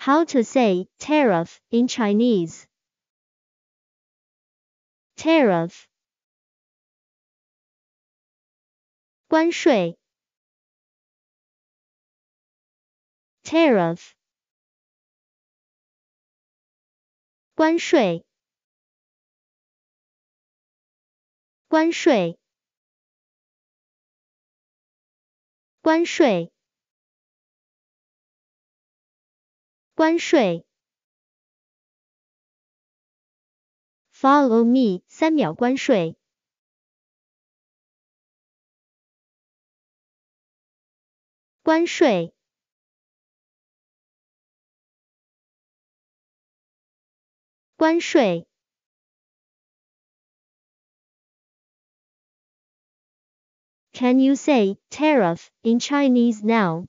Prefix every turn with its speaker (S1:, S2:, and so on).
S1: How to say tariff in Chinese. Tariff. 关税 tariff 关税关税关税关税。Follow me，三秒关税。关税。关税。Can you say tariff in Chinese now?